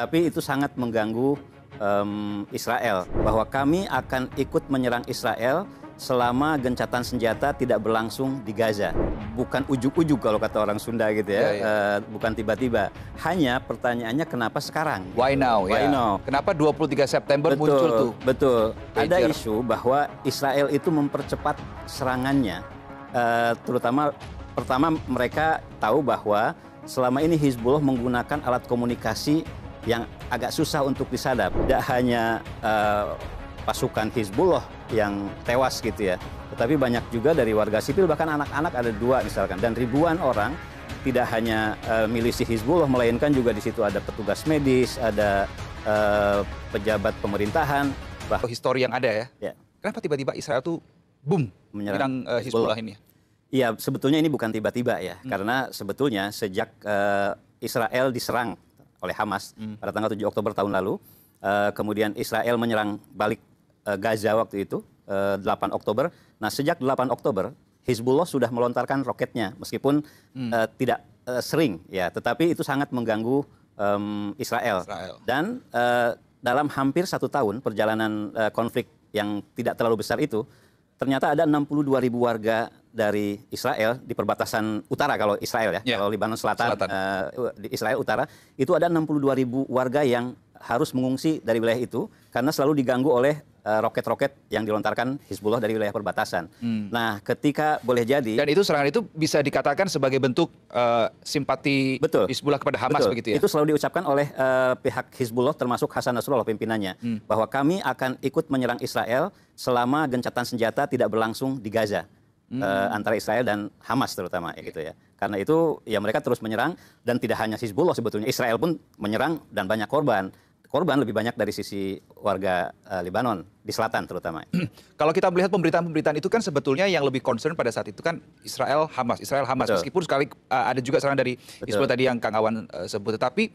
Tapi itu sangat mengganggu um, Israel bahwa kami akan ikut menyerang Israel selama gencatan senjata tidak berlangsung di Gaza. Bukan ujuk-ujuk kalau kata orang Sunda gitu ya, yeah, yeah. Uh, bukan tiba-tiba. Hanya pertanyaannya kenapa sekarang? Why now? Why yeah. now? Kenapa 23 September betul, muncul tuh? Betul. Danger. Ada isu bahwa Israel itu mempercepat serangannya. Uh, terutama pertama mereka tahu bahwa selama ini Hizbullah menggunakan alat komunikasi yang agak susah untuk disadap. Tidak hanya uh, pasukan Hizbullah yang tewas gitu ya, tetapi banyak juga dari warga sipil bahkan anak-anak ada dua misalkan dan ribuan orang tidak hanya uh, milisi Hizbullah melainkan juga di situ ada petugas medis, ada uh, pejabat pemerintahan. Bah Histori yang ada ya. ya. Kenapa tiba-tiba Israel tuh boom menyerang uh, Hizbullah ini? Iya, sebetulnya ini bukan tiba-tiba ya, hmm. karena sebetulnya sejak uh, Israel diserang oleh Hamas hmm. pada tanggal 7 Oktober tahun lalu. Uh, kemudian Israel menyerang balik uh, Gaza waktu itu uh, eh, 8 Oktober. Nah, sejak 8 Oktober Hizbullah sudah melontarkan roketnya meskipun hmm. uh, tidak uh, sering ya, tetapi itu sangat mengganggu um, Israel. Israel. Dan uh, dalam hampir satu tahun perjalanan uh, konflik yang tidak terlalu besar itu, ternyata ada 62 ribu warga dari Israel di perbatasan utara kalau Israel ya, ya. kalau Lebanon Selatan, Selatan. Uh, di Israel Utara itu ada 62 ribu warga yang harus mengungsi dari wilayah itu karena selalu diganggu oleh Eh, roket-roket yang dilontarkan Hizbullah dari wilayah perbatasan. Hmm. Nah, ketika boleh jadi dan itu serangan itu bisa dikatakan sebagai bentuk uh, simpati betul, Hizbullah kepada Hamas betul. begitu ya. Itu selalu diucapkan oleh uh, pihak Hizbullah termasuk Hasan Nasrullah pimpinannya hmm. bahwa kami akan ikut menyerang Israel selama gencatan senjata tidak berlangsung di Gaza. Hmm. Uh, antara Israel dan Hamas terutama ya gitu ya. Karena itu ya mereka terus menyerang dan tidak hanya Hizbullah sebetulnya Israel pun menyerang dan banyak korban korban lebih banyak dari sisi warga uh, eh, Lebanon di selatan terutama. Kalau kita melihat pemberitaan-pemberitaan itu kan sebetulnya yang lebih concern pada saat itu kan Israel Hamas, Israel Hamas Betul. meskipun sekali uh, ada juga serangan dari Betul. tadi yang Kang Awan uh, sebut tetapi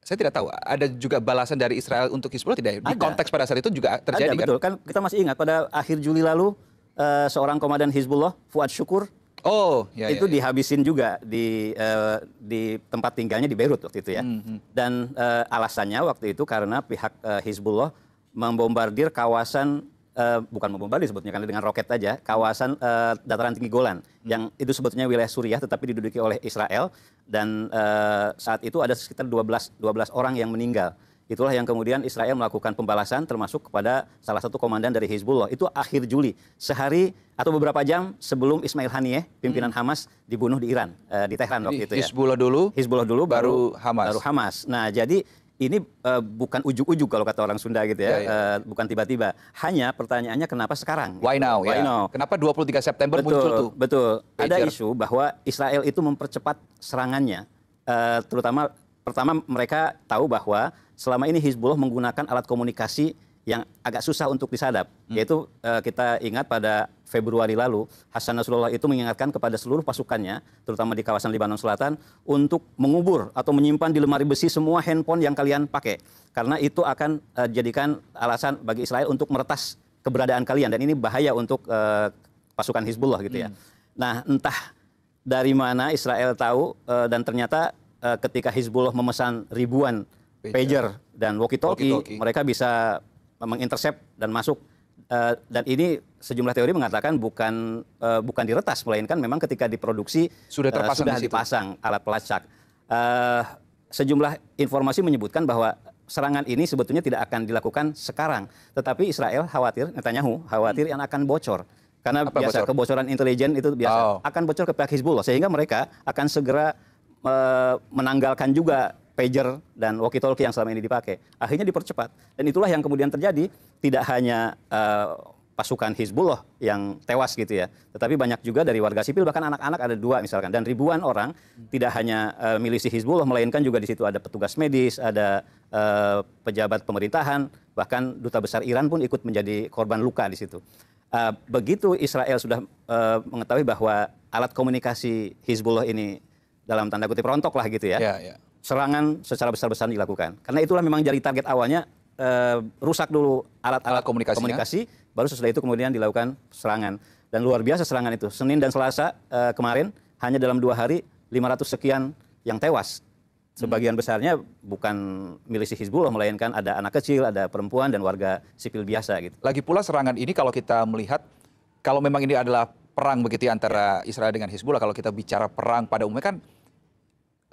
saya tidak tahu ada juga balasan dari Israel untuk Hizbullah tidak ya? ada. konteks pada saat itu juga terjadi ada, kan? betul kan kita masih ingat pada akhir Juli lalu uh, seorang komandan Hizbullah Fuad Syukur Oh, ya, itu ya, ya. dihabisin juga di uh, di tempat tinggalnya di Beirut waktu itu ya. Mm -hmm. Dan uh, alasannya waktu itu karena pihak uh, Hizbullah membombardir kawasan uh, bukan membombardir sebetulnya karena dengan roket aja kawasan uh, dataran tinggi Golan mm. yang itu sebetulnya wilayah Suriah tetapi diduduki oleh Israel dan uh, saat itu ada sekitar 12 12 orang yang meninggal. Itulah yang kemudian Israel melakukan pembalasan termasuk kepada salah satu komandan dari Hizbullah. Itu akhir Juli, sehari atau beberapa jam sebelum Ismail Haniyeh, pimpinan hmm. Hamas dibunuh di Iran, eh, di Tehran waktu itu ya. Hizbullah dulu, Hizbullah dulu baru, baru Hamas. Baru Hamas. Nah, jadi ini uh, bukan ujuk-ujuk kalau kata orang Sunda gitu ya, ya, ya. Uh, bukan tiba-tiba. Hanya pertanyaannya kenapa sekarang? Why now? Why yeah. now? Kenapa 23 September betul, muncul tuh? Betul. Major. Ada isu bahwa Israel itu mempercepat serangannya, uh, terutama pertama mereka tahu bahwa selama ini Hizbullah menggunakan alat komunikasi yang agak susah untuk disadap, hmm. yaitu e, kita ingat pada Februari lalu Hasan Nasrullah itu mengingatkan kepada seluruh pasukannya, terutama di kawasan Lebanon Selatan, untuk mengubur atau menyimpan di lemari besi semua handphone yang kalian pakai, karena itu akan e, jadikan alasan bagi Israel untuk meretas keberadaan kalian dan ini bahaya untuk e, pasukan Hizbullah gitu ya. Hmm. Nah entah dari mana Israel tahu e, dan ternyata uh, ketika Hizbullah memesan ribuan pager, pager dan walkie-talkie, walkie mereka bisa mengintersep dan masuk. Uh, dan ini sejumlah teori mengatakan bukan uh, bukan diretas, melainkan memang ketika diproduksi sudah terpasang uh, sudah di dipasang alat pelacak. Uh, sejumlah informasi menyebutkan bahwa serangan ini sebetulnya tidak akan dilakukan sekarang, tetapi Israel khawatir Netanyahu khawatir yang akan bocor karena Apa biasa bocor? kebocoran intelijen itu biasa oh. akan bocor ke pihak Hizbullah sehingga mereka akan segera Eh, menanggalkan juga pager dan walkie talkie yang selama ini dipakai. Akhirnya dipercepat. Dan itulah yang kemudian terjadi tidak hanya e, pasukan Hizbullah yang tewas gitu ya, tetapi banyak juga dari warga sipil bahkan anak-anak ada dua misalkan dan ribuan orang tidak hanya e, milisi Hizbullah melainkan juga di situ ada petugas medis, ada e, pejabat pemerintahan, bahkan duta besar Iran pun ikut menjadi korban luka di situ. Uh, begitu Israel sudah uh, mengetahui bahwa alat komunikasi Hizbullah ini dalam tanda kutip rontok lah gitu ya. Yeah, yeah. Serangan secara besar-besaran dilakukan. Karena itulah memang jadi target awalnya eh, rusak dulu alat-alat komunikasi, komunikasi baru sesudah itu kemudian dilakukan serangan. Dan luar biasa serangan itu. Senin dan Selasa eh, kemarin hanya dalam dua hari 500 sekian yang tewas. Sebagian hmm. besarnya bukan milisi Hizbullah, melainkan ada anak kecil, ada perempuan, dan warga sipil biasa. gitu. Lagi pula serangan ini kalau kita melihat, kalau memang ini adalah perang begitu ya, antara ya. Israel dengan Hizbullah, kalau kita bicara perang pada umumnya kan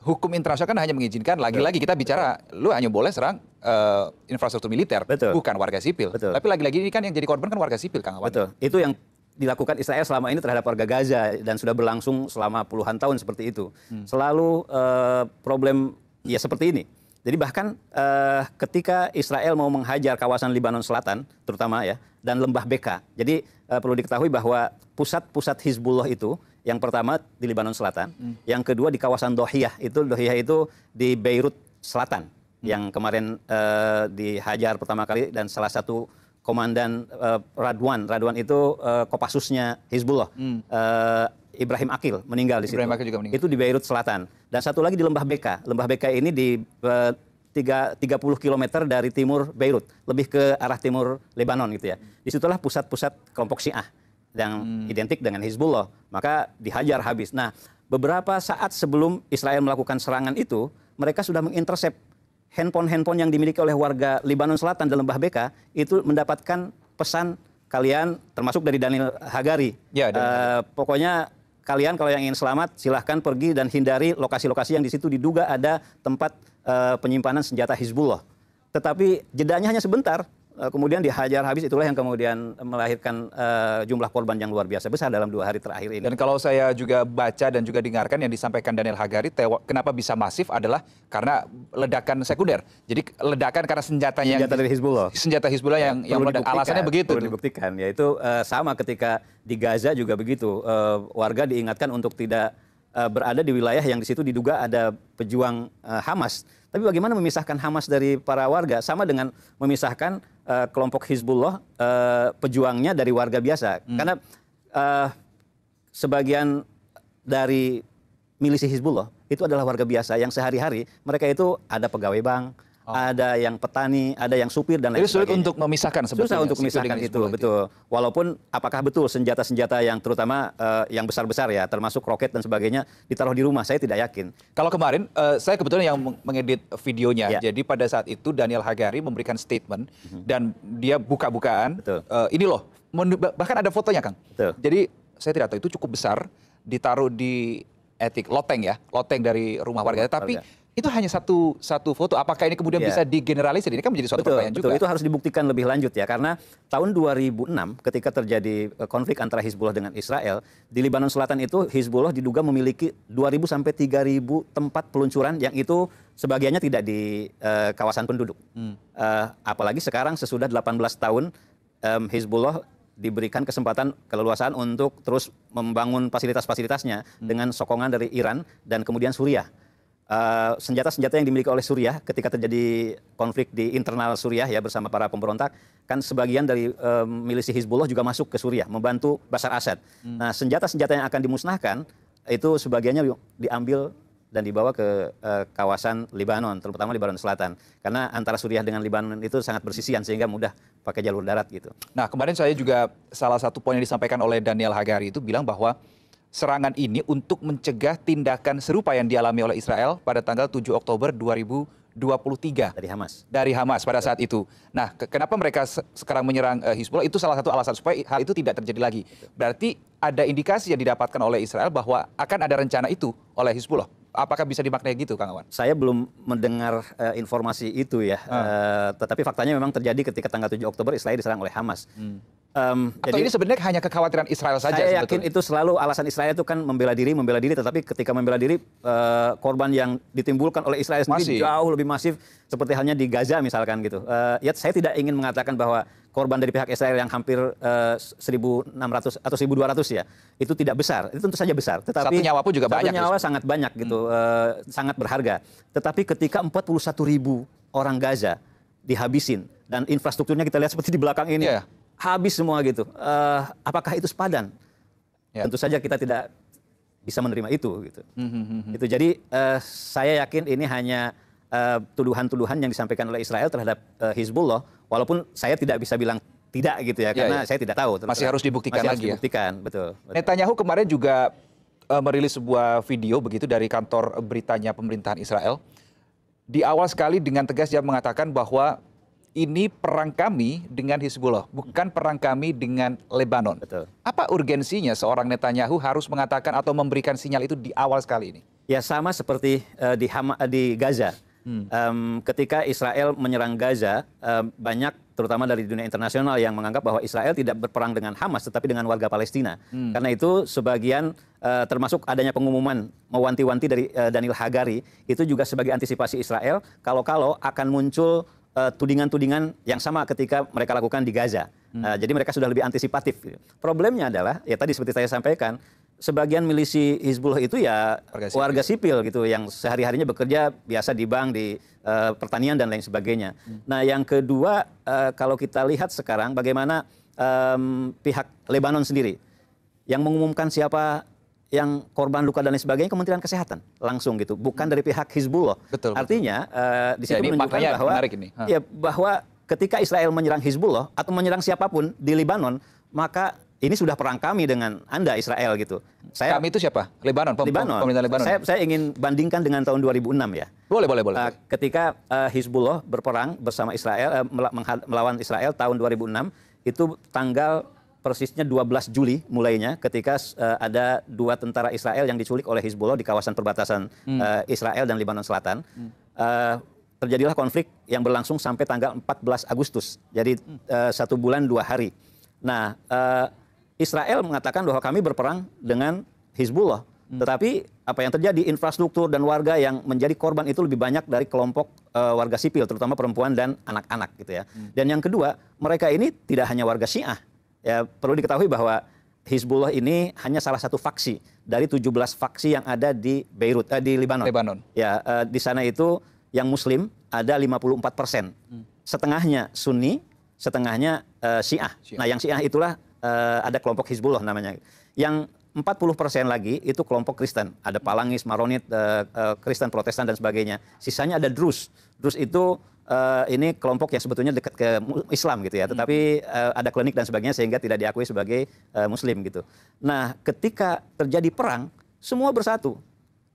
hukum internasional kan hanya mengizinkan lagi-lagi kita bicara lu hanya boleh serang uh, infrastruktur militer Betul. bukan warga sipil. Betul. Tapi lagi-lagi ini kan yang jadi korban kan warga sipil Kang Awan. Betul. Itu yang dilakukan Israel selama ini terhadap warga Gaza dan sudah berlangsung selama puluhan tahun seperti itu. Hmm. Selalu uh, problem ya seperti ini. Jadi bahkan uh, ketika Israel mau menghajar kawasan Lebanon Selatan terutama ya dan lembah Beka. Jadi uh, perlu diketahui bahwa pusat-pusat Hizbullah itu yang pertama di Lebanon Selatan, hmm. yang kedua di kawasan Dohiyah. Itu Dohiyah itu di Beirut Selatan hmm. yang kemarin uh, eh, dihajar pertama kali dan salah satu komandan uh, Radwan, Radwan itu uh, Kopassusnya Hizbullah. Hmm. Uh, Ibrahim Akil meninggal di situ. Ibrahim Akil juga meninggal. Itu di Beirut Selatan. Dan satu lagi di Lembah Beka. Lembah Beka ini di uh, 3, 30 km dari timur Beirut, lebih ke arah timur Lebanon gitu ya. Disitulah pusat-pusat kelompok Syiah yang hmm. identik dengan Hizbullah. Maka dihajar habis. Nah, beberapa saat sebelum Israel melakukan serangan itu, mereka sudah mengintersep handphone-handphone yang dimiliki oleh warga Lebanon Selatan dalam Lembah Beka itu mendapatkan pesan kalian termasuk dari Daniel Hagari. Ya, Uh, pokoknya kalian kalau yang ingin selamat silahkan pergi dan hindari lokasi-lokasi yang di situ diduga ada tempat uh, penyimpanan senjata Hizbullah. Tetapi jedanya hanya sebentar. Eh, kemudian dihajar habis itulah yang kemudian melahirkan uh, jumlah korban yang luar biasa besar dalam dua hari terakhir ini. Dan kalau saya juga baca dan juga dengarkan yang disampaikan Daniel Hagari, tewa, kenapa bisa masif adalah karena ledakan sekunder. Jadi ledakan karena senjata yang senjata dari Hizbullah. Senjata Hizbullah yang ya, yang meledak. Alasannya begitu. Perlu dibuktikan, yaitu uh, eh, sama ketika di Gaza juga begitu. Uh, warga diingatkan untuk tidak uh, berada di wilayah yang di situ diduga ada pejuang uh, Hamas. Tapi bagaimana memisahkan Hamas dari para warga sama dengan memisahkan uh, kelompok Hizbullah uh, pejuangnya dari warga biasa. Hmm. Karena uh, sebagian dari milisi Hizbullah itu adalah warga biasa yang sehari-hari mereka itu ada pegawai bank, oh. ada yang petani, ada yang supir dan lain Jadi sulit untuk memisahkan sebetulnya. Susah untuk memisahkan itu, itu, betul. Walaupun apakah betul senjata-senjata yang terutama uh, yang besar-besar ya, termasuk roket dan sebagainya ditaruh di rumah, saya tidak yakin. Kalau kemarin uh, saya kebetulan yang mengedit videonya. Ya. Jadi pada saat itu Daniel Hagari memberikan statement hmm. dan dia buka-bukaan uh, ini loh, bahkan ada fotonya Kang. Betul. Jadi saya tidak tahu itu cukup besar ditaruh di etik loteng ya, loteng dari rumah warga. Tapi itu hanya satu satu foto. Apakah ini kemudian yeah. bisa digeneralisir? Ini kan menjadi suatu betul, pertanyaan betul. juga. Itu harus dibuktikan lebih lanjut ya, karena tahun 2006 ketika terjadi eh, konflik antara Hizbullah dengan Israel di Lebanon Selatan itu Hizbullah diduga memiliki 2.000 sampai 3.000 tempat peluncuran yang itu sebagiannya tidak di uh, kawasan penduduk. Hmm. Uh, apalagi sekarang sesudah 18 tahun um, Hizbullah diberikan kesempatan keleluasaan untuk terus membangun fasilitas-fasilitasnya hmm. dengan sokongan dari Iran dan kemudian Suriah. Eh, senjata-senjata uh, yang dimiliki oleh Suriah ketika terjadi konflik di internal Suriah ya bersama para pemberontak kan sebagian dari uh, milisi Hizbullah juga masuk ke Suriah membantu Bashar Assad. Hmm. Nah, senjata-senjata yang akan dimusnahkan itu sebagiannya diambil dan dibawa ke uh, kawasan Lebanon, terutama Lebanon Selatan. Karena antara Suriah dengan Lebanon itu sangat bersisian sehingga mudah pakai jalur darat gitu. Nah, kemarin saya juga salah satu poin yang disampaikan oleh Daniel Hagari itu bilang bahwa serangan ini untuk mencegah tindakan serupa yang dialami oleh Israel pada tanggal 7 Oktober 2023 dari Hamas. Dari Hamas pada saat itu. Nah, ke kenapa mereka se sekarang menyerang uh, Hizbullah? Itu salah satu alasan supaya hal itu tidak terjadi lagi. Berarti ada indikasi yang didapatkan oleh Israel bahwa akan ada rencana itu oleh Hizbullah. Apakah bisa dimaknai gitu, Kang Awan? Saya belum mendengar uh, informasi itu ya. Hmm. Uh, tetapi faktanya memang terjadi ketika tanggal 7 Oktober Israel diserang oleh Hamas. Hmm. Um, jadi ini sebenarnya hanya kekhawatiran Israel saja. Saya sebetulnya. yakin itu selalu alasan Israel itu kan membela diri, membela diri. Tetapi ketika membela diri, uh, korban yang ditimbulkan oleh Israel sendiri masif. jauh lebih masif, seperti halnya di Gaza misalkan gitu. Uh, ya saya tidak ingin mengatakan bahwa korban dari pihak Israel yang hampir uh, eh, 1.600 atau 1.200 ya itu tidak besar. Itu tentu saja besar. Tetapi satu nyawa pun juga satu banyak. Satu nyawa itu. sangat banyak gitu, hmm. uh, sangat berharga. Tetapi ketika 41.000 orang Gaza dihabisin dan infrastrukturnya kita lihat seperti di belakang ini. Yeah habis semua gitu. Uh, apakah itu sepadan? Ya. Tentu saja kita tidak bisa menerima itu gitu. Mm -hmm. Itu jadi uh, saya yakin ini hanya eh, tuduhan-tuduhan yang disampaikan oleh Israel terhadap uh, Hizbullah walaupun saya tidak bisa bilang tidak gitu ya, ya karena ya. saya tidak tahu. Masih harus dibuktikan Masih lagi harus ya. dibuktikan, ya. betul, betul. Netanyahu kemarin juga uh, merilis sebuah video begitu dari kantor beritanya pemerintahan Israel. Di awal sekali dengan tegas dia mengatakan bahwa ini perang kami dengan Hizbullah, bukan perang kami dengan Lebanon. Betul. Apa urgensinya seorang Netanyahu harus mengatakan atau memberikan sinyal itu di awal sekali ini? Ya sama seperti uh, di, Hama, di Gaza. Hmm. Um, ketika Israel menyerang Gaza, um, banyak terutama dari dunia internasional yang menganggap bahwa Israel tidak berperang dengan Hamas tetapi dengan warga Palestina. Hmm. Karena itu sebagian uh, termasuk adanya pengumuman mewanti-wanti dari uh, Daniel Hagari itu juga sebagai antisipasi Israel kalau-kalau akan muncul Eh, tudingan-tudingan uh, yang sama ketika mereka lakukan di Gaza. Hmm. Uh, jadi mereka sudah lebih antisipatif. Problemnya adalah ya tadi seperti saya sampaikan, sebagian milisi Hizbullah itu ya warga sipil, warga sipil gitu yang sehari-harinya bekerja biasa di bank, di uh, pertanian dan lain sebagainya. Hmm. Nah, yang kedua uh, kalau kita lihat sekarang bagaimana um, pihak Lebanon sendiri yang mengumumkan siapa yang korban luka dan lain sebagainya Kementerian Kesehatan langsung gitu, bukan dari pihak Hizbullah. Betul. Artinya uh, di situ ya, menunjukkan bahwa ini. ya bahwa ketika Israel menyerang Hizbullah atau menyerang siapapun di Lebanon, maka ini sudah perang kami dengan Anda Israel gitu. Saya, kami itu siapa? Lebanon, pem Lebanon. pemerintah Lebanon. Saya, saya ingin bandingkan dengan tahun 2006 ya. Boleh, boleh, boleh. Uh, ketika uh, Hizbullah berperang bersama Israel uh, melawan Israel tahun 2006 itu tanggal persisnya 12 Juli mulainya ketika uh, ada dua tentara Israel yang diculik oleh Hizbullah di kawasan perbatasan hmm. uh, Israel dan Lebanon Selatan. Hmm. Uh, terjadilah konflik yang berlangsung sampai tanggal 14 Agustus. Jadi uh, satu bulan dua hari. Nah, uh, Israel mengatakan bahwa kami berperang dengan Hizbullah. Hmm. Tetapi apa yang terjadi infrastruktur dan warga yang menjadi korban itu lebih banyak dari kelompok uh, warga sipil, terutama perempuan dan anak-anak gitu ya. Hmm. Dan yang kedua, mereka ini tidak hanya warga Syiah, Ya, perlu diketahui bahwa Hizbullah ini hanya salah satu faksi dari 17 faksi yang ada di Beirut eh, di Lebanon. Lebanon. Ya, eh, di sana itu yang muslim ada 54 persen. Hmm. Setengahnya Sunni, setengahnya eh, Syiah. Syiah. Nah, yang Syiah itulah eh, ada kelompok Hizbullah namanya. Yang 40 persen lagi itu kelompok Kristen. Ada Palangis, Maronit, eh, eh, Kristen Protestan dan sebagainya. Sisanya ada Drus. Drus itu uh, ini kelompok yang sebetulnya dekat ke Islam gitu ya, iya. tetapi uh, ada klinik dan sebagainya sehingga tidak diakui sebagai uh, Muslim gitu. Nah, ketika terjadi perang, semua bersatu.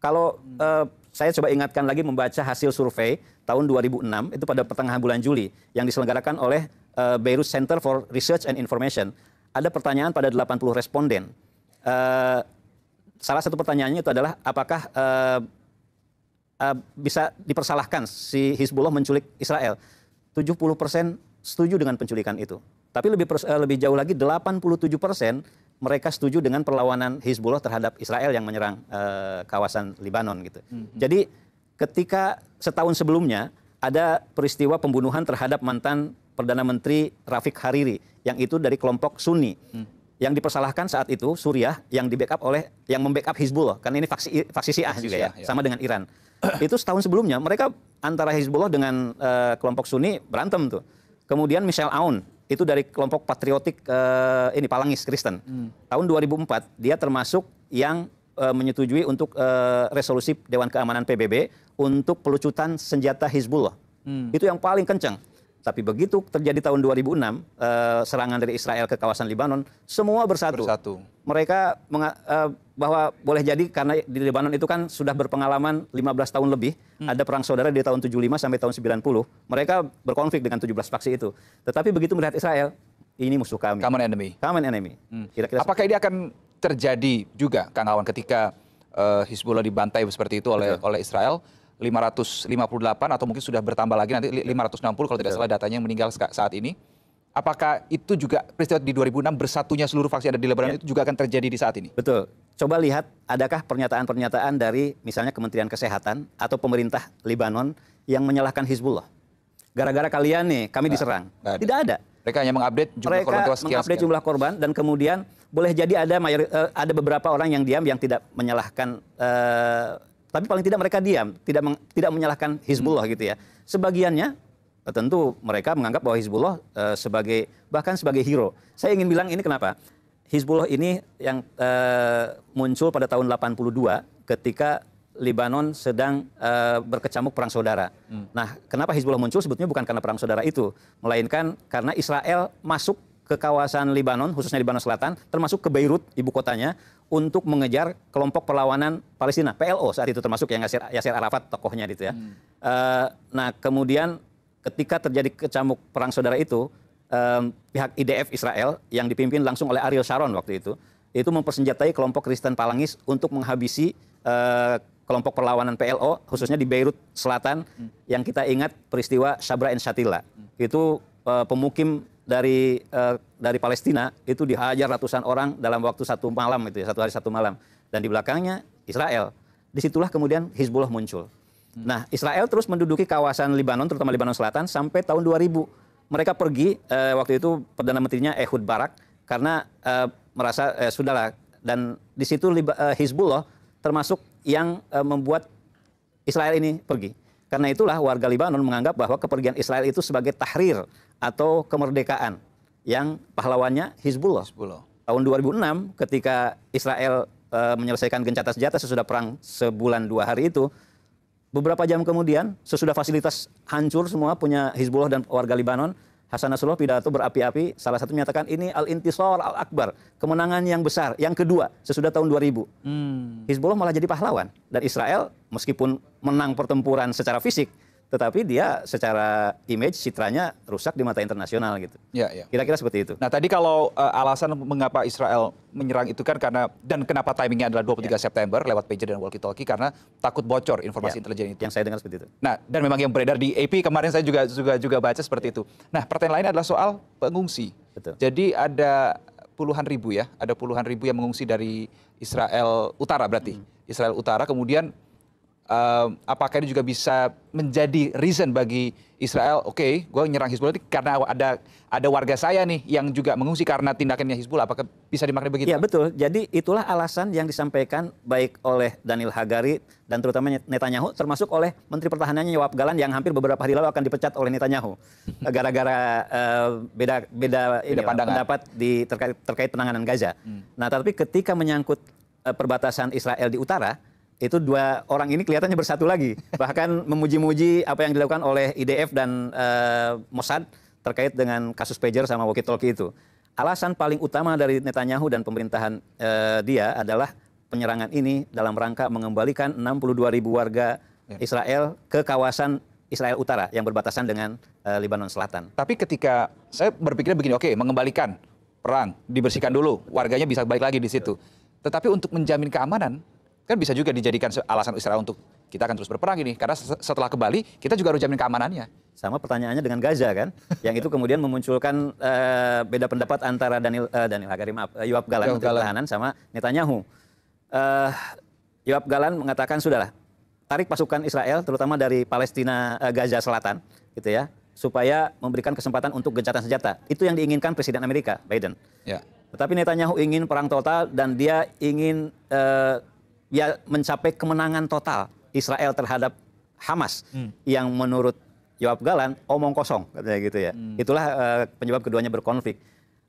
Kalau uh, saya coba ingatkan lagi membaca hasil survei tahun 2006 itu pada pertengahan bulan Juli yang diselenggarakan oleh uh, Beirut Center for Research and Information. Ada pertanyaan pada 80 responden. Uh, salah satu pertanyaannya itu adalah apakah uh, Eh, bisa dipersalahkan si Hizbullah menculik Israel. 70% setuju dengan penculikan itu. Tapi lebih pers- uh, lebih jauh lagi 87% mereka setuju dengan perlawanan Hizbullah terhadap Israel yang menyerang uh, kawasan Lebanon gitu. Hmm. Jadi ketika setahun sebelumnya ada peristiwa pembunuhan terhadap mantan Perdana Menteri Rafiq Hariri yang itu dari kelompok Sunni. Hmm yang dipersalahkan saat itu Suriah yang di backup oleh yang membackup Hizbullah karena ini faksi faksi Syiah juga ya, ya, sama dengan Iran. itu setahun sebelumnya mereka antara Hizbullah dengan uh, kelompok Sunni berantem tuh. Kemudian Michel Aoun itu dari kelompok patriotik uh, ini Palangis Kristen. Hmm. Tahun 2004 dia termasuk yang uh, menyetujui untuk uh, resolusi Dewan Keamanan PBB untuk pelucutan senjata Hizbullah. Hmm. Itu yang paling kencang tapi begitu terjadi tahun 2006 uh, eh, serangan dari Israel ke kawasan Lebanon, semua bersatu. bersatu. Mereka uh, bahwa boleh jadi karena di Lebanon itu kan sudah berpengalaman 15 tahun lebih, hmm. ada perang saudara di tahun 75 sampai tahun 90. Mereka berkonflik dengan 17 faksi itu. Tetapi begitu melihat Israel, ini musuh kami. Common enemy. Common enemy. Hmm. Kira -kira Apakah ini akan terjadi juga, Kang Awan, ketika uh, Hizbullah dibantai seperti itu oleh oleh Israel? 558 atau mungkin sudah bertambah lagi nanti 560 kalau tidak salah datanya yang meninggal saat ini. Apakah itu juga peristiwa di 2006 bersatunya seluruh faksi ada di Lebanon ya. itu juga akan terjadi di saat ini? Betul. Coba lihat adakah pernyataan-pernyataan dari misalnya Kementerian Kesehatan atau pemerintah Lebanon yang menyalahkan Hizbullah. Gara-gara kalian nih kami nah, diserang. Nah, tidak ada. Mereka hanya mengupdate jumlah Mereka korban Mereka mengupdate jumlah korban dan kemudian boleh jadi ada eh, ada beberapa orang yang diam yang tidak menyalahkan eh, tapi paling tidak mereka diam, tidak meng, tidak menyalahkan Hizbullah hmm. gitu ya. Sebagiannya tentu mereka menganggap bahwa Hizbullah uh, sebagai bahkan sebagai hero. Saya ingin bilang ini kenapa? Hizbullah ini yang uh, muncul pada tahun 82 ketika Lebanon sedang uh, berkecamuk perang saudara. Hmm. Nah, kenapa Hizbullah muncul sebetulnya bukan karena perang saudara itu, melainkan karena Israel masuk ke kawasan Lebanon, khususnya Lebanon Selatan, termasuk ke Beirut, ibu kotanya, untuk mengejar kelompok perlawanan Palestina, PLO saat itu termasuk yang Yasir, Yasir Arafat tokohnya gitu ya. Hmm. Uh, nah kemudian ketika terjadi kecamuk perang saudara itu, um, pihak IDF Israel yang dipimpin langsung oleh Ariel Sharon waktu itu, itu mempersenjatai kelompok Kristen Palangis untuk menghabisi uh, kelompok perlawanan PLO khususnya di Beirut Selatan hmm. yang kita ingat peristiwa Sabra and Shatila. Hmm. Itu uh, pemukim dari uh, dari Palestina itu dihajar ratusan orang dalam waktu satu malam itu ya, satu hari satu malam dan di belakangnya Israel disitulah kemudian Hizbullah muncul hmm. nah Israel terus menduduki kawasan Lebanon terutama Lebanon Selatan sampai tahun 2000 mereka pergi uh, waktu itu perdana menterinya Ehud Barak karena uh, merasa uh, sudahlah dan di uh, Hizbullah termasuk yang uh, membuat Israel ini pergi karena itulah warga Lebanon menganggap bahwa kepergian Israel itu sebagai tahrir atau kemerdekaan yang pahlawannya Hizbullah. Hizbullah. Tahun 2006 ketika Israel e, menyelesaikan gencatan senjata sesudah perang sebulan dua hari itu, beberapa jam kemudian sesudah fasilitas hancur semua punya Hizbullah dan warga Lebanon, Hasan Nasrullah pidato berapi-api salah satu menyatakan ini al-intisar al-akbar, kemenangan yang besar, yang kedua sesudah tahun 2000. Hmm. Hizbullah malah jadi pahlawan dan Israel meskipun menang pertempuran secara fisik, tetapi dia secara image citranya rusak di mata internasional gitu. Ya, ya. Kira-kira seperti itu. Nah, tadi kalau uh, alasan mengapa Israel menyerang itu kan karena dan kenapa timingnya adalah 23 ya. September lewat pager dan walkie-talkie karena takut bocor informasi ya, intelijen itu. Yang saya dengar seperti itu. Nah, dan memang yang beredar di AP kemarin saya juga juga juga baca seperti itu. Nah, pertanyaan lain adalah soal pengungsi. Betul. Jadi ada puluhan ribu ya, ada puluhan ribu yang mengungsi dari Israel Utara berarti. Hmm. Israel Utara kemudian Uh, apakah ini juga bisa menjadi reason bagi Israel? Oke, okay, gue nyerang Hizbullah itu karena ada ada warga saya nih yang juga mengungsi karena tindakannya Hizbullah. Apakah bisa dimaknai begitu? Ya betul. Jadi itulah alasan yang disampaikan baik oleh Daniel Hagari dan terutama Netanyahu, termasuk oleh Menteri Pertahanannya Yoav Galan yang hampir beberapa hari lalu akan dipecat oleh Netanyahu hmm. gara-gara uh, ehm, beda beda, beda ini, pendapat di terkait terkait penanganan Gaza. Hmm. Nah, tapi ketika menyangkut uh, perbatasan Israel di utara itu dua orang ini kelihatannya bersatu lagi. Bahkan memuji-muji apa yang dilakukan oleh IDF dan uh, Mossad terkait dengan kasus pager sama walkie-talkie itu. Alasan paling utama dari Netanyahu dan pemerintahan uh, dia adalah penyerangan ini dalam rangka mengembalikan 62 ribu warga ya. Israel ke kawasan Israel Utara yang berbatasan dengan uh, eh, Lebanon Selatan. Tapi ketika saya berpikir begini, oke, okay, mengembalikan perang, dibersihkan dulu, warganya bisa balik lagi di situ. Tetapi untuk menjamin keamanan, Kan bisa juga dijadikan alasan Israel untuk kita akan terus berperang ini karena setelah ke Bali kita juga harus jamin keamanannya. Sama pertanyaannya dengan Gaza kan, yang itu kemudian memunculkan uh, beda pendapat antara Daniel uh, Daniel Hagari maaf uh, eh, Galan Menteri Pertahanan sama Netanyahu. Uh, Galan mengatakan sudahlah tarik pasukan Israel terutama dari Palestina uh, Gaza Selatan gitu ya supaya memberikan kesempatan untuk gencatan senjata. Itu yang diinginkan Presiden Amerika Biden. Ya. Tetapi Netanyahu ingin perang total dan dia ingin uh, ya mencapai kemenangan total Israel terhadap Hamas hmm. yang menurut Yoav Galan omong kosong katanya gitu ya. Hmm. Itulah uh, penyebab keduanya berkonflik.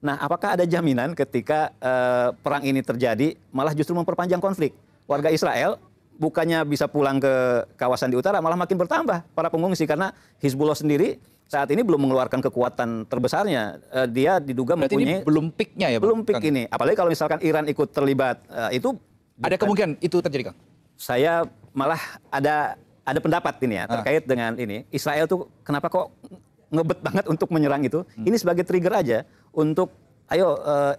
Nah, apakah ada jaminan ketika uh, perang ini terjadi malah justru memperpanjang konflik? Warga Israel bukannya bisa pulang ke kawasan di utara malah makin bertambah para pengungsi karena Hizbullah sendiri saat ini belum mengeluarkan kekuatan terbesarnya. Eh, dia diduga Berarti mempunyai ini belum peaknya ya, Pak. belum peak ini. Apalagi kalau misalkan Iran ikut terlibat itu ada kemungkinan itu terjadi, Kang? Saya malah ada ada pendapat ini ya ah. terkait dengan ini. Israel tuh kenapa kok ngebet banget untuk menyerang itu? Hmm. Ini sebagai trigger aja untuk ayo uh,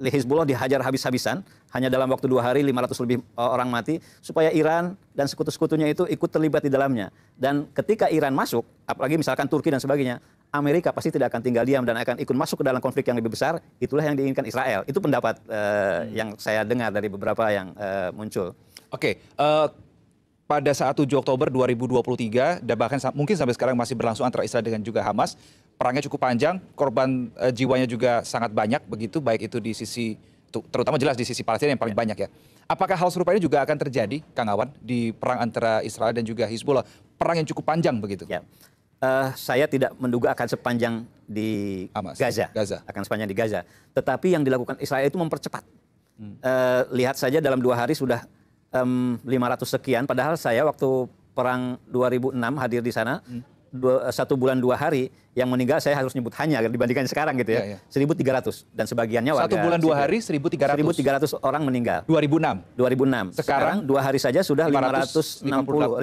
Hizbullah dihajar habis-habisan hanya dalam waktu dua hari 500 lebih eh, orang mati supaya Iran dan sekutu-sekutunya itu ikut terlibat di dalamnya dan ketika Iran masuk apalagi misalkan Turki dan sebagainya Amerika pasti tidak akan tinggal diam dan akan ikut masuk ke dalam konflik yang lebih besar. Itulah yang diinginkan Israel. Itu pendapat uh, hmm. yang saya dengar dari beberapa yang uh, muncul. Oke, okay, uh, eh, pada saat 7 Oktober 2023 dan bahkan mungkin sampai sekarang masih berlangsung antara Israel dengan juga Hamas, perangnya cukup panjang, korban uh, jiwanya juga sangat banyak begitu baik itu di sisi terutama jelas di sisi Palestina yang paling ya. banyak ya. Apakah hal serupa ini juga akan terjadi, Kang Awan, di perang antara Israel dan juga Hizbullah, perang yang cukup panjang begitu? Ya uh, saya tidak menduga akan sepanjang di Amas, ah, Gaza. Gaza, akan sepanjang di Gaza. Tetapi yang dilakukan Israel itu mempercepat. Hmm. Uh, lihat saja dalam dua hari sudah um, 500 sekian. Padahal saya waktu perang 2006 hadir di sana. Hmm. Dua, satu bulan dua hari yang meninggal saya harus nyebut hanya dibandingkan sekarang gitu ya, ya, ya. 1.300 dan sebagiannya warga satu bulan dua hari 1.300 1.300 orang meninggal 2006 2006 sekarang, sekarang dua hari saja sudah 560 560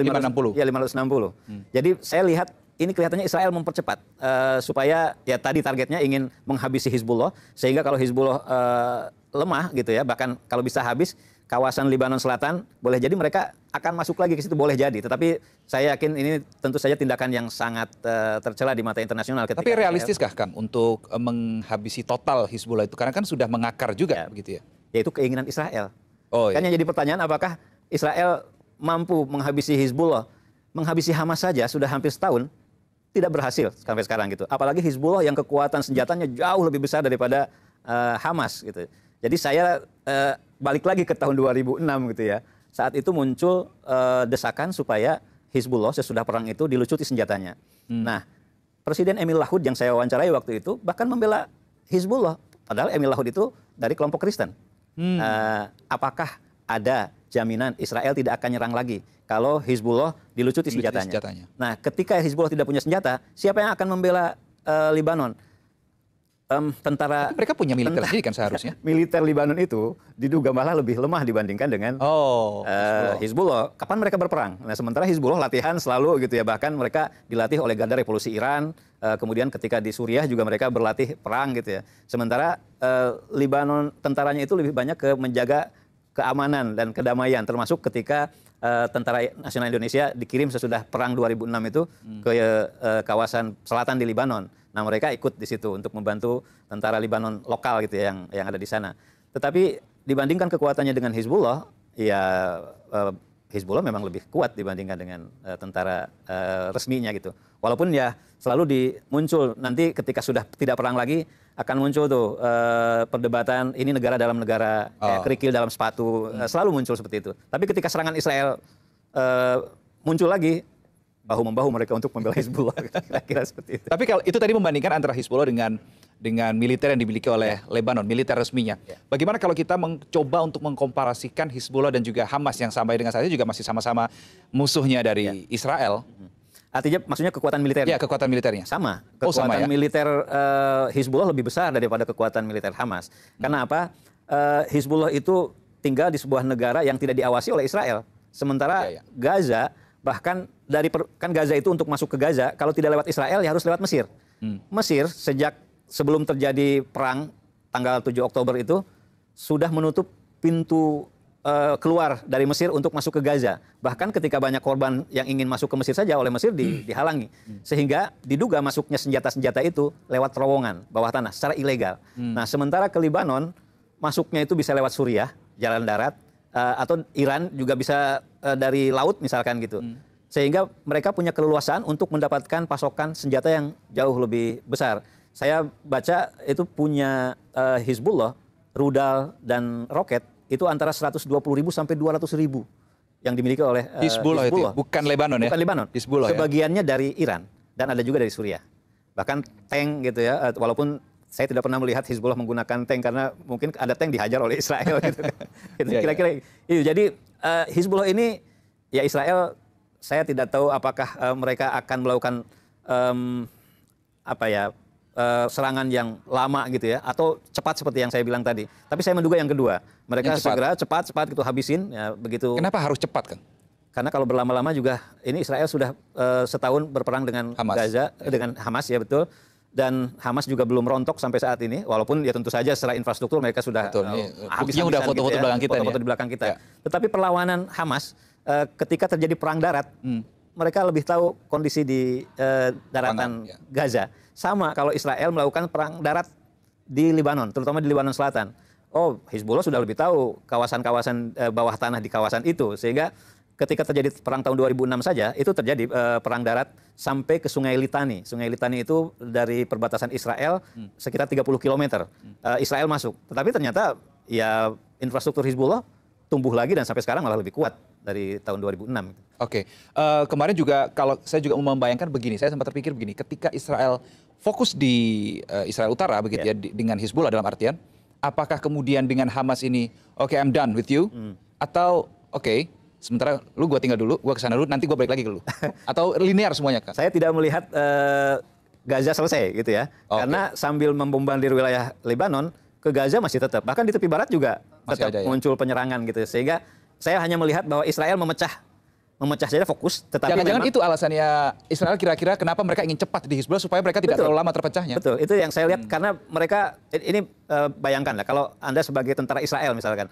560 ya 560 hmm. jadi saya lihat ini kelihatannya Israel mempercepat uh, supaya ya tadi targetnya ingin menghabisi Hizbullah sehingga kalau Hizbullah uh, lemah gitu ya bahkan kalau bisa habis kawasan Lebanon Selatan boleh jadi mereka akan masuk lagi ke situ boleh jadi tetapi saya yakin ini tentu saja tindakan yang sangat uh, tercela di mata internasional Tapi realistiskah Kang untuk menghabisi total Hizbullah itu karena kan sudah mengakar juga ya. begitu ya. yaitu keinginan Israel. Oh, iya. Kan yang jadi pertanyaan apakah Israel mampu menghabisi Hizbullah? Menghabisi Hamas saja sudah hampir setahun tidak berhasil sampai sekarang gitu. Apalagi Hizbullah yang kekuatan senjatanya jauh lebih besar daripada uh, Hamas gitu. Jadi saya uh, balik lagi ke tahun 2006 gitu ya. Saat itu muncul uh, desakan supaya Hizbullah sesudah perang itu dilucuti senjatanya. Hmm. Nah, Presiden Emil Lahud yang saya wawancarai waktu itu bahkan membela Hizbullah. Padahal Emil Lahud itu dari kelompok Kristen. Hmm. Uh, apakah ada jaminan Israel tidak akan nyerang lagi kalau Hizbullah dilucuti senjatanya. senjatanya. Nah, ketika Hizbullah tidak punya senjata, siapa yang akan membela uh, Libanon? Um, tentara Tapi mereka punya militer sendiri kan seharusnya. militer Lebanon itu diduga malah lebih lemah dibandingkan dengan oh, uh, Hizbullah. Hizbullah. Kapan mereka berperang? Nah, sementara Hizbullah latihan selalu gitu ya, bahkan mereka dilatih oleh Garda Revolusi Iran, uh, kemudian ketika di Suriah juga mereka berlatih perang gitu ya. Sementara uh, Libanon tentaranya itu lebih banyak ke menjaga keamanan dan kedamaian termasuk ketika uh, tentara nasional Indonesia dikirim sesudah perang 2006 itu hmm. ke uh, kawasan selatan di Lebanon. Nah, mereka ikut di situ untuk membantu tentara Lebanon lokal gitu ya yang yang ada di sana. Tetapi dibandingkan kekuatannya dengan Hizbullah, ya uh, Hizbullah memang lebih kuat dibandingkan dengan uh, tentara uh, resminya gitu. Walaupun ya selalu dimuncul nanti ketika sudah tidak perang lagi akan muncul tuh uh, perdebatan ini negara dalam negara ya, oh. kayak kerikil dalam sepatu hmm. selalu muncul seperti itu. Tapi ketika serangan Israel uh, muncul lagi bahu membahu mereka untuk membela Hizbullah kira-kira seperti itu. Tapi kalau itu tadi membandingkan antara Hizbullah dengan dengan militer yang dimiliki oleh yeah. Lebanon, militer resminya. Yeah. Bagaimana kalau kita mencoba untuk mengkomparasikan Hizbullah dan juga Hamas yang sampai dengan saat ini juga masih sama-sama musuhnya dari yeah. Israel? Mm -hmm. Artinya maksudnya kekuatan militer, Ya, kekuatan militernya. Sama. Kekuatan oh, sama ya? militer uh, Hizbullah lebih besar daripada kekuatan militer Hamas. Hmm. Karena apa? Uh, Hizbullah itu tinggal di sebuah negara yang tidak diawasi oleh Israel. Sementara ya, ya. Gaza bahkan dari per, kan Gaza itu untuk masuk ke Gaza kalau tidak lewat Israel ya harus lewat Mesir. Hmm. Mesir sejak sebelum terjadi perang tanggal 7 Oktober itu sudah menutup pintu Eh, keluar dari Mesir untuk masuk ke Gaza. Bahkan ketika banyak korban yang ingin masuk ke Mesir saja oleh Mesir di, hmm. dihalangi. Hmm. Sehingga diduga masuknya senjata-senjata itu lewat terowongan bawah tanah secara ilegal. Hmm. Nah, sementara ke Libanon masuknya itu bisa lewat Suriah, jalan darat uh, atau Iran juga bisa uh, dari laut misalkan gitu. Hmm. Sehingga mereka punya keleluasaan untuk mendapatkan pasokan senjata yang jauh lebih besar. Saya baca itu punya uh, Hizbullah, rudal dan roket itu antara 120 ribu sampai 200 ribu yang dimiliki oleh uh, eh, Hizbullah, Hizbullah. Itu. Ya? bukan Lebanon ya bukan Lebanon Hizbullah, ya? sebagiannya ya? dari Iran dan ada juga dari Suriah bahkan tank gitu ya eh, walaupun saya tidak pernah melihat Hizbullah menggunakan tank karena mungkin ada tank dihajar oleh Israel gitu kan. gitu iya, iya. kira-kira itu iya. jadi uh, Hizbullah ini ya Israel saya tidak tahu apakah uh, mereka akan melakukan um, apa ya Eh, serangan yang lama gitu ya atau cepat seperti yang saya bilang tadi. Tapi saya menduga yang kedua, mereka yang cepat. segera cepat cepat gitu habisin ya begitu. Kenapa harus cepat kan? Karena kalau berlama-lama juga ini Israel sudah uh, setahun berperang dengan Hamas. Gaza ya. dengan Hamas ya betul dan Hamas juga belum rontok sampai saat ini walaupun ya tentu saja secara infrastruktur mereka sudah Betul, uh, habis yang udah gitu foto-foto gitu belakang kita foto ya. di belakang kita. Ya. Tetapi perlawanan Hamas uh, ketika terjadi perang darat hmm. mereka lebih tahu kondisi di uh, daratan Pangan, ya. Gaza sama kalau Israel melakukan perang darat di Lebanon, terutama di Lebanon Selatan. Oh, Hizbullah sudah lebih tahu kawasan-kawasan eh, bawah tanah di kawasan itu sehingga ketika terjadi perang tahun 2006 saja itu terjadi eh, perang darat sampai ke Sungai Litani. Sungai Litani itu dari perbatasan Israel hmm. sekitar 30 km. Hmm. Eh, Israel masuk. Tetapi ternyata ya infrastruktur Hizbullah tumbuh lagi dan sampai sekarang malah lebih kuat dari tahun 2006. Oke, okay. uh, eh, kemarin juga kalau saya juga membayangkan begini, saya sempat terpikir begini, ketika Israel fokus di uh, Israel Utara begitu yeah. ya di, dengan Hizbullah dalam artian apakah kemudian dengan Hamas ini oke okay, I'm done with you mm. atau oke okay, sementara lu gua tinggal dulu gua kesana dulu nanti gua balik lagi ke lu atau linear semuanya kan saya tidak melihat uh, Gaza selesai gitu ya okay. karena sambil membombardir wilayah Lebanon ke Gaza masih tetap bahkan di tepi barat juga masih tetap ada, ya? muncul penyerangan gitu sehingga saya hanya melihat bahwa Israel memecah memecah saja fokus. Tetapi jangan-jangan itu alasannya Israel kira-kira kenapa mereka ingin cepat di Hizbullah supaya mereka tidak betul, terlalu lama terpecahnya. Betul, itu yang saya lihat hmm. karena mereka ini uh, eh, bayangkanlah kalau anda sebagai tentara Israel misalkan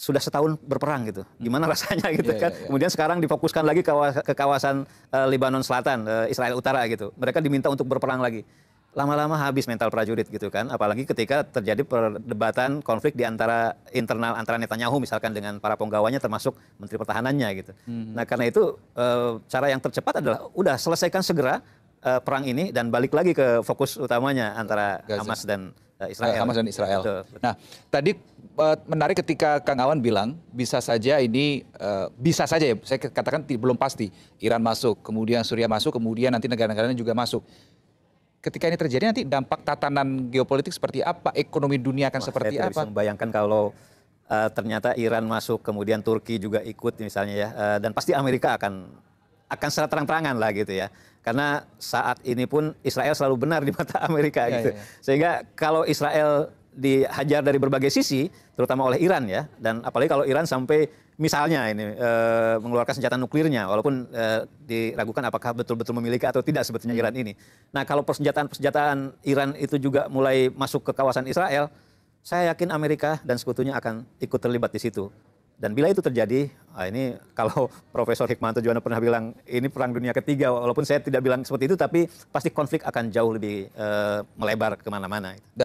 sudah setahun berperang gitu, hmm. gimana rasanya gitu yeah, iya, kan? Yeah, yeah. Kemudian sekarang difokuskan lagi ke kawasan, ke kawasan uh, eh, Lebanon Selatan, uh, Israel Utara gitu. Mereka diminta untuk berperang lagi lama-lama habis mental prajurit gitu kan apalagi ketika terjadi perdebatan konflik di antara internal antara Netanyahu misalkan dengan para penggawanya termasuk menteri pertahanannya gitu. Hmm. Nah, karena itu e, cara yang tercepat adalah udah selesaikan segera e, perang ini dan balik lagi ke fokus utamanya antara Gaza. Hamas dan e, Israel. Hamas dan Israel. Betul. Nah, tadi e, menarik ketika Kang Awan bilang bisa saja ini e, bisa saja ya saya katakan belum pasti Iran masuk, kemudian Suriah masuk, kemudian nanti negara-negaranya juga masuk ketika ini terjadi nanti dampak tatanan geopolitik seperti apa, ekonomi dunia akan Wah, seperti saya apa? Bisa kalau uh, ternyata Iran masuk, kemudian Turki juga ikut misalnya ya, uh, dan pasti Amerika akan akan secara terang-terangan lah gitu ya. Karena saat ini pun Israel selalu benar di mata Amerika ya, gitu. Ya, ya. Sehingga kalau Israel dihajar dari berbagai sisi, terutama oleh Iran ya, dan apalagi kalau Iran sampai misalnya ini e, mengeluarkan senjata nuklirnya, walaupun e, diragukan apakah betul-betul memiliki atau tidak sebetulnya Iran ini. Nah kalau persenjataan-persenjataan Iran itu juga mulai masuk ke kawasan Israel, saya yakin Amerika dan sekutunya akan ikut terlibat di situ. Dan bila itu terjadi, nah ini kalau Profesor Hikmanto Juwana pernah bilang ini perang dunia ketiga, walaupun saya tidak bilang seperti itu, tapi pasti konflik akan jauh lebih e, melebar kemana-mana.